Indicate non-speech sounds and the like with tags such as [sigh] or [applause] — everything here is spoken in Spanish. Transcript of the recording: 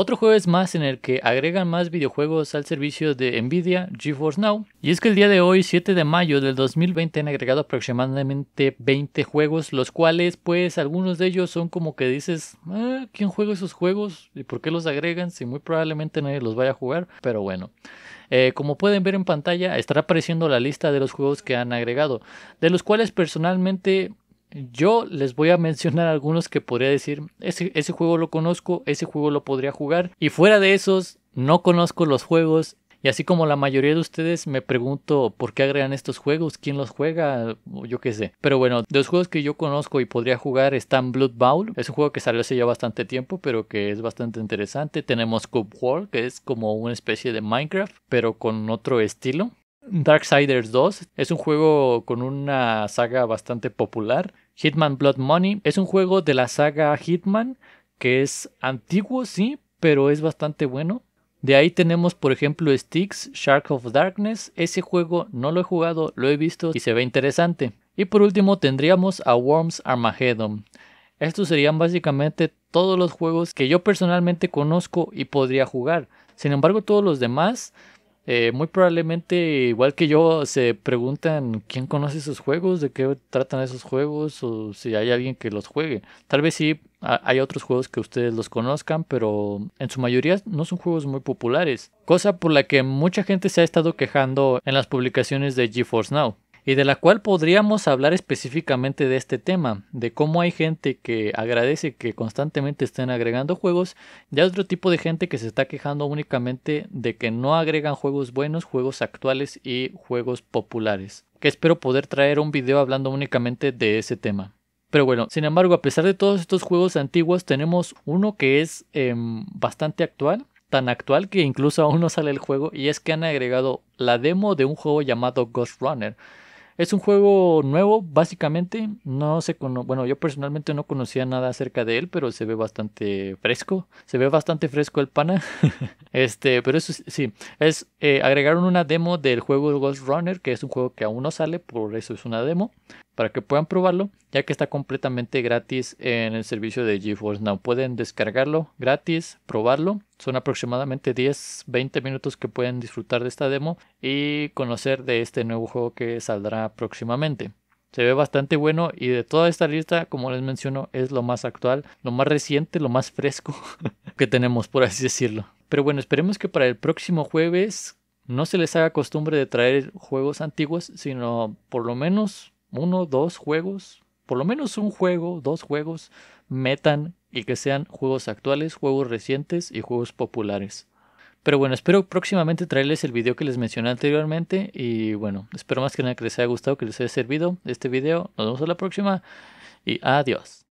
Otro juego más en el que agregan más videojuegos al servicio de Nvidia GeForce Now. Y es que el día de hoy, 7 de mayo del 2020, han agregado aproximadamente 20 juegos, los cuales pues algunos de ellos son como que dices, ah, ¿quién juega esos juegos? ¿Y por qué los agregan? Si muy probablemente nadie los vaya a jugar, pero bueno. Eh, como pueden ver en pantalla, estará apareciendo la lista de los juegos que han agregado, de los cuales personalmente yo les voy a mencionar algunos que podría decir, ese, juego lo conozco, ese juego lo podría jugar. Y fuera de esos, no conozco los juegos y así como la mayoría de ustedes me pregunto por qué agregan estos juegos, quién los juega, yo qué sé. Pero bueno, de los juegos que yo conozco y podría jugar están Blood Bowl, es un juego que salió hace ya bastante tiempo, pero que es bastante interesante. Tenemos Cube World, que es como una especie de Minecraft, pero con otro estilo. Darksiders 2 es un juego con una saga bastante popular. Hitman Blood Money es un juego de la saga Hitman que es antiguo, sí, pero es bastante bueno. De ahí tenemos, por ejemplo, Sticks, Shark of Darkness. Ese juego no lo he jugado, lo he visto y se ve interesante. Y por último tendríamos a Worms Armageddon. Estos serían básicamente todos los juegos que yo personalmente conozco y podría jugar. Sin embargo, todos los demás eh, muy probablemente, igual que yo, se preguntan quién conoce esos juegos, de qué tratan esos juegos, o si hay alguien que los juegue. Tal vez sí hay otros juegos que ustedes los conozcan, pero en su mayoría no son juegos muy populares. Cosa por la que mucha gente se ha estado quejando en las publicaciones de GeForce Now y de la cual podríamos hablar específicamente de este tema, de cómo hay gente que agradece que constantemente estén agregando juegos y hay otro tipo de gente que se está quejando únicamente de que no agregan juegos buenos, juegos actuales y juegos populares, que espero poder traer un video hablando únicamente de ese tema. Pero bueno, sin embargo, a pesar de todos estos juegos antiguos, tenemos uno que es em, bastante actual, tan actual que incluso aún no sale el juego, y es que han agregado la demo de un juego llamado Ghost Runner, es un juego nuevo, básicamente. No sé, bueno, yo personalmente no conocía nada acerca de él, pero se ve bastante fresco. Se ve bastante fresco el pana. [laughs] este, pero eso sí, es eh, agregaron una demo del juego Ghost Runner, que es un juego que aún no sale, por eso es una demo para que puedan probarlo, ya que está completamente gratis en el servicio de GeForce Now. Pueden descargarlo gratis, probarlo. Son aproximadamente 10-20 minutos que pueden disfrutar de esta demo y conocer de este nuevo juego que saldrá próximamente. Se ve bastante bueno y de toda esta lista, como les menciono, es lo más actual, lo más reciente, lo más fresco [laughs] que tenemos, por así decirlo. Pero bueno, esperemos que para el próximo jueves no se les haga costumbre de traer juegos antiguos, sino por lo menos uno, dos juegos, por lo menos un juego, dos juegos, metan y que sean juegos actuales, juegos recientes y juegos populares. Pero bueno, espero próximamente traerles el video que les mencioné anteriormente y bueno, espero más que nada que les haya gustado, que les haya servido este video. Nos vemos a la próxima y adiós.